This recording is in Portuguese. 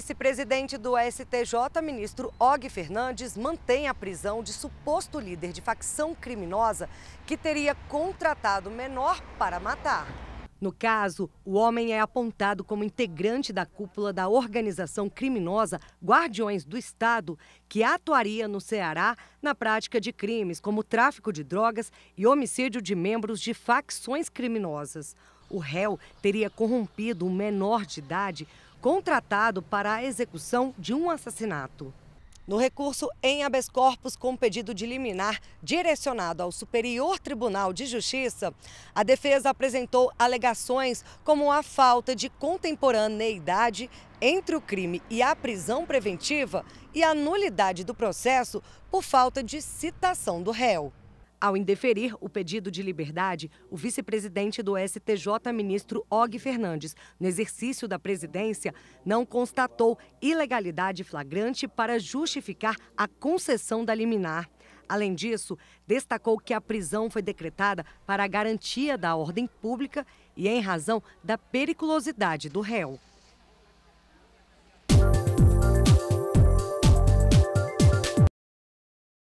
Vice-presidente do STJ, ministro Og Fernandes, mantém a prisão de suposto líder de facção criminosa que teria contratado menor para matar. No caso, o homem é apontado como integrante da cúpula da organização criminosa Guardiões do Estado, que atuaria no Ceará na prática de crimes como tráfico de drogas e homicídio de membros de facções criminosas. O réu teria corrompido um menor de idade contratado para a execução de um assassinato no recurso em habeas corpus com pedido de liminar direcionado ao Superior Tribunal de Justiça, a defesa apresentou alegações como a falta de contemporaneidade entre o crime e a prisão preventiva e a nulidade do processo por falta de citação do réu. Ao indeferir o pedido de liberdade, o vice-presidente do STJ, ministro Og Fernandes, no exercício da presidência, não constatou ilegalidade flagrante para justificar a concessão da liminar. Além disso, destacou que a prisão foi decretada para a garantia da ordem pública e em razão da periculosidade do réu.